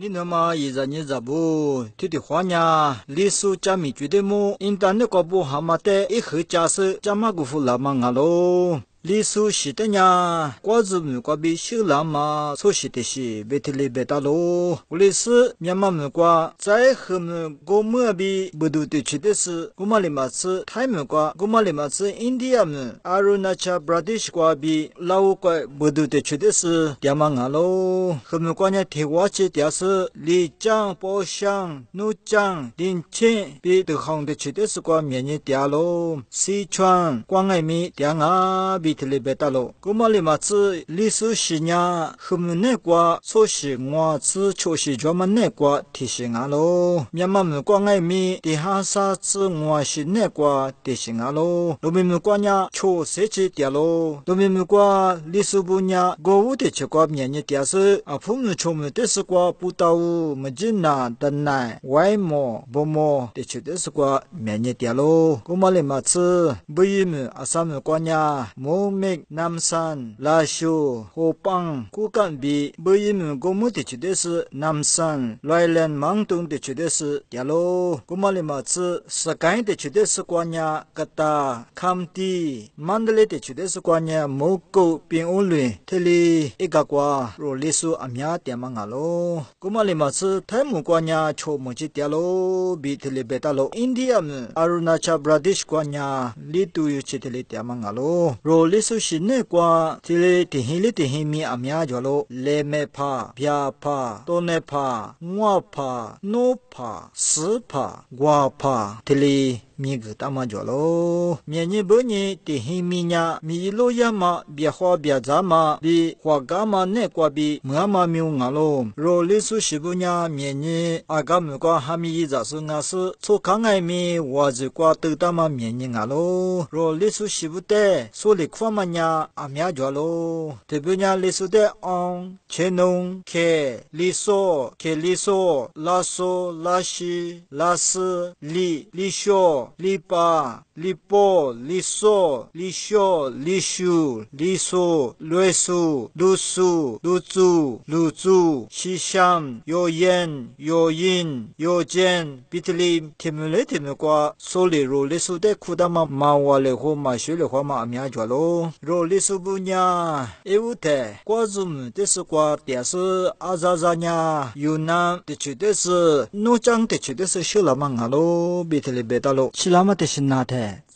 နိနမယေဇညေဇဘူတိတိခွာညာလီဆူချာမီကျွေတေမိုအင်တာနက်ကဘောဟာမတဲအိခေချာဆဂျမဂူဖူလာမငါလော 리수 시대냐 shi ta 시라마 소시데시 zi 베달로 kwa bi shi la 부두티치데스 su 타이므과 ta shi 아루나차 betalo uli 라오코 부두티치데스 mu kwa zai he 리짱 보샹 누짱 딘체 budu 과 chi ta shi kuma 比特里贝达罗，古马里马兹历史西亚和木内瓜，所是我兹确实专门内瓜提醒阿罗，密码木瓜艾米底哈沙兹我是内瓜提醒阿罗，罗密木瓜呀确实起点罗，罗密木瓜历史不呀国务的结果面日电视啊，父母出门的是瓜不到没进呐的奶外么不么的去的是瓜面日点罗，古马里马兹不一么阿三么瓜呀么。mek namsan la shu ho pang ku kan bi bu yin go mu ti chides namsan loilen mang tung ti chides yalo kumali ma tsu sakai ti chides kwa nya kata khamti mandale ti chides kwa nya mo ko pin un lwin theli ikakwa ro lesu amya tiam nga lo kumali ma tsu thai mu kwa nya cho mu chi tia lo bi theli beta lo india arunachal pradesh kwa nya litu yu chi theli tiam nga lo ro လေးဆုရှိနဲ့ကွာဒီလေတင်ဟင်းလေးတင်ဟင်းမြအများကြော်လို့လဲမဲ့ဖာဗျာဖာတောနေဖာငွာဖာနိုးဖာစဖာဂွာဖာဒီလေမြေကတမကြော်လို့မြညဘုညေတဟိမိညာမြီလိုရမပြခောပြဇာမဒီခွာကာမနဲ့ကွာပြီးငါမမျိုးငါလုံးရိုလီဆုရှိပုညာမြညအာကမကဟာမီဇာဆုငါဆုဆုခငိုင်မီဝါဇကွာတူတမမြညငါလုံးရိုလီဆုရှိပုတဲ့ဆိုလီခွာမညာအများကြော်လို့တေပုညာလီဆုတဲ့အောင်ချေနုံခဲလီဆောခဲလီဆောလာဆောလာရှိလာစလီလီရှောလိပါလိပေါလိစောလိရှောလိရှုလိဆိုလွေဆုဒုဆုဒုစုလူစုရှီရှမ်ယိုယန်ယိုယင်ယိုဂျန်ပီတလီတေမလေတေမကွာဆိုလီရိုလိဆုတဲ့ခုဒမမာဝါလေဟိုမရွှေလေခေါ်မအများကြွာလို့ရိုလိဆုပညာဧဝတေကောဇုံတစ္ကွာတယဆအာဇာဇာညာယူနာတချူတစ္နုချန်တချူတစ္ရှလမငါလို့ဘီတလီဘေတလို့ chilama te shin na the